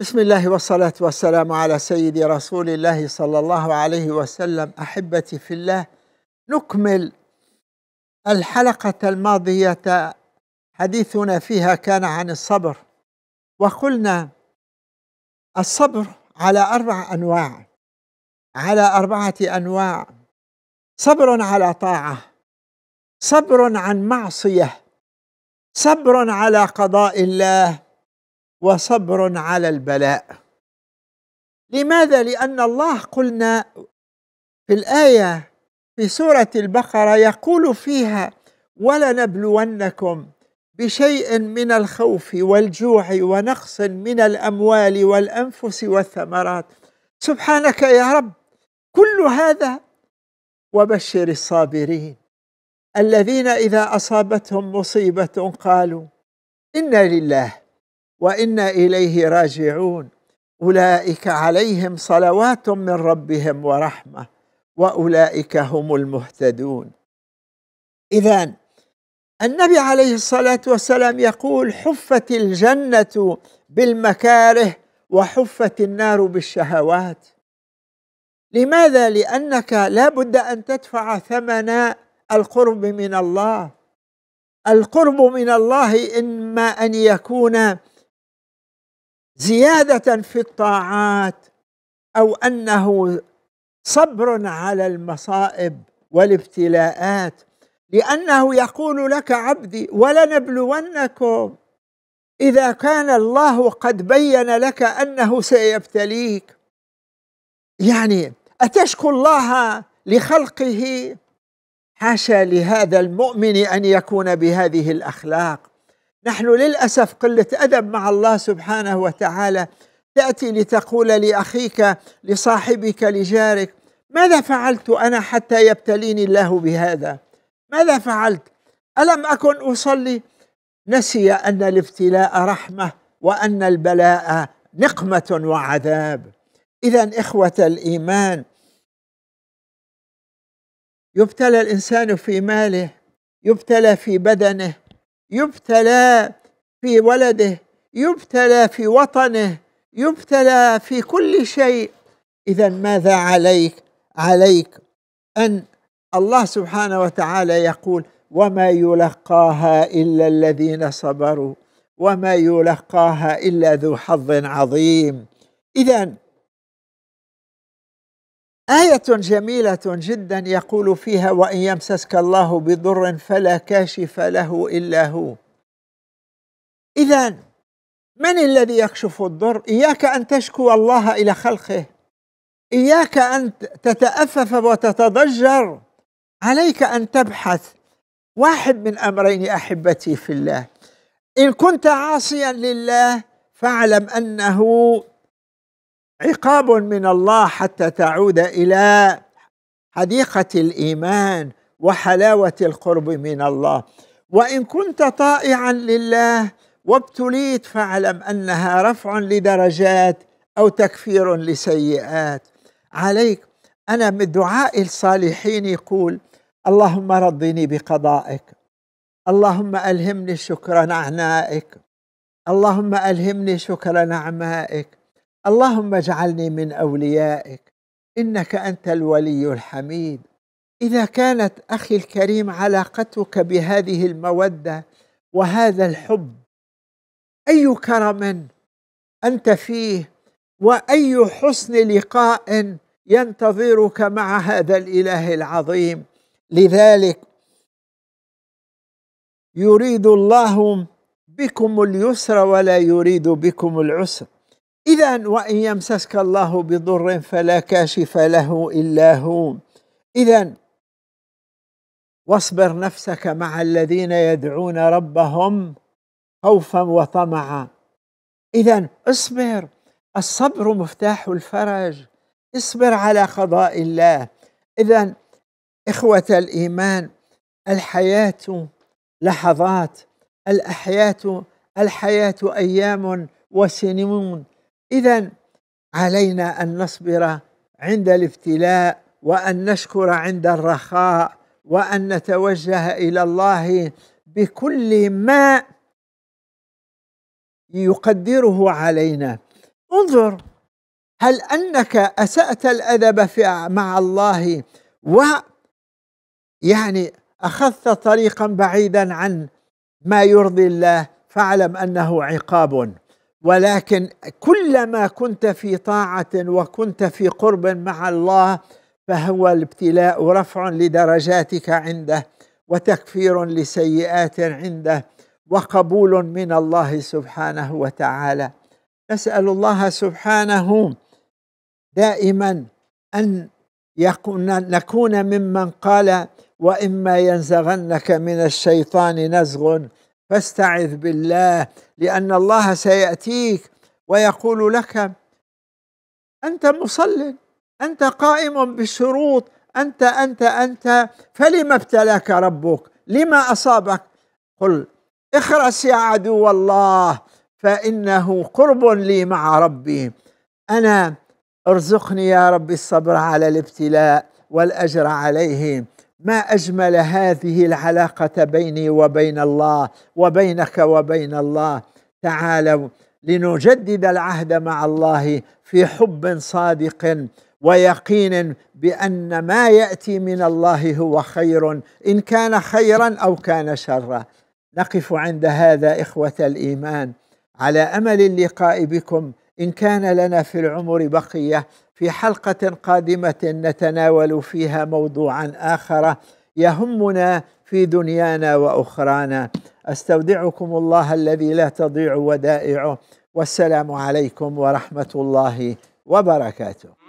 بسم الله والصلاة والسلام على سيد رسول الله صلى الله عليه وسلم أحبتي في الله نكمل الحلقة الماضية حديثنا فيها كان عن الصبر وقلنا الصبر على أربع أنواع على أربعة أنواع صبر على طاعة صبر عن معصية صبر على قضاء الله وصبر على البلاء لماذا لان الله قلنا في الايه في سوره البقره يقول فيها ولنبلونكم بشيء من الخوف والجوع ونقص من الاموال والانفس والثمرات سبحانك يا رب كل هذا وبشر الصابرين الذين اذا اصابتهم مصيبه قالوا انا لله وانا اليه راجعون اولئك عليهم صلوات من ربهم ورحمه واولئك هم المهتدون اذا النبي عليه الصلاه والسلام يقول حفت الجنه بالمكاره وحفت النار بالشهوات لماذا لانك لا بد ان تدفع ثمن القرب من الله القرب من الله اما ان يكون زياده في الطاعات او انه صبر على المصائب والابتلاءات لانه يقول لك عبدي ولنبلونكم اذا كان الله قد بين لك انه سيبتليك يعني اتشكو الله لخلقه حاشا لهذا المؤمن ان يكون بهذه الاخلاق نحن للأسف قلة أدب مع الله سبحانه وتعالى تأتي لتقول لأخيك لصاحبك لجارك ماذا فعلت أنا حتى يبتليني الله بهذا ماذا فعلت ألم أكن أصلي نسي أن الابتلاء رحمة وأن البلاء نقمة وعذاب إذا إخوة الإيمان يبتلى الإنسان في ماله يبتلى في بدنه يبتلى في ولده يبتلى في وطنه يبتلى في كل شيء اذا ماذا عليك عليك ان الله سبحانه وتعالى يقول وما يلقاها الا الذين صبروا وما يلقاها الا ذو حظ عظيم اذا آية جميلة جدا يقول فيها وإن يمسسك الله بضر فلا كاشف له إلا هو إذا من الذي يكشف الضر؟ إياك أن تشكو الله إلى خلقه إياك أن تتأفف وتتضجر عليك أن تبحث واحد من أمرين أحبتي في الله إن كنت عاصيا لله فاعلم أنه عقاب من الله حتى تعود الى حديقه الايمان وحلاوه القرب من الله وان كنت طائعا لله وابتليت فاعلم انها رفع لدرجات او تكفير لسيئات عليك انا من دعاء الصالحين يقول اللهم رضني بقضائك اللهم الهمني شكر نعنائك اللهم الهمني شكر نعمائك اللهم اجعلني من اوليائك انك انت الولي الحميد اذا كانت اخي الكريم علاقتك بهذه الموده وهذا الحب اي كرم انت فيه واي حسن لقاء ينتظرك مع هذا الاله العظيم لذلك يريد الله بكم اليسر ولا يريد بكم العسر إذا وإن يمسسك الله بضر فلا كاشف له إلا هو إذا واصبر نفسك مع الذين يدعون ربهم خوفا وطمعا إذا اصبر الصبر مفتاح الفرج اصبر على قضاء الله إذا إخوة الإيمان الحياة لحظات الأحياة الحياة أيام وسنون اذا علينا ان نصبر عند الابتلاء وان نشكر عند الرخاء وان نتوجه الى الله بكل ما يقدره علينا انظر هل انك اسات الادب في مع الله و يعني اخذت طريقا بعيدا عن ما يرضي الله فاعلم انه عقاب ولكن كلما كنت في طاعه وكنت في قرب مع الله فهو الابتلاء رفع لدرجاتك عنده وتكفير لسيئات عنده وقبول من الله سبحانه وتعالى نسال الله سبحانه دائما ان يكون نكون ممن قال واما ينزغنك من الشيطان نزغ فاستعذ بالله لأن الله سيأتيك ويقول لك أنت مصل أنت قائم بالشروط أنت أنت أنت فلما ابتلاك ربك لما أصابك قل اخرس يا عدو الله فإنه قرب لي مع ربي أنا ارزقني يا ربي الصبر على الابتلاء والأجر عليه ما اجمل هذه العلاقه بيني وبين الله وبينك وبين الله تعالوا لنجدد العهد مع الله في حب صادق ويقين بان ما ياتي من الله هو خير ان كان خيرا او كان شرا نقف عند هذا اخوه الايمان على امل اللقاء بكم ان كان لنا في العمر بقيه في حلقه قادمه نتناول فيها موضوعا اخر يهمنا في دنيانا واخرانا استودعكم الله الذي لا تضيع ودائعه والسلام عليكم ورحمه الله وبركاته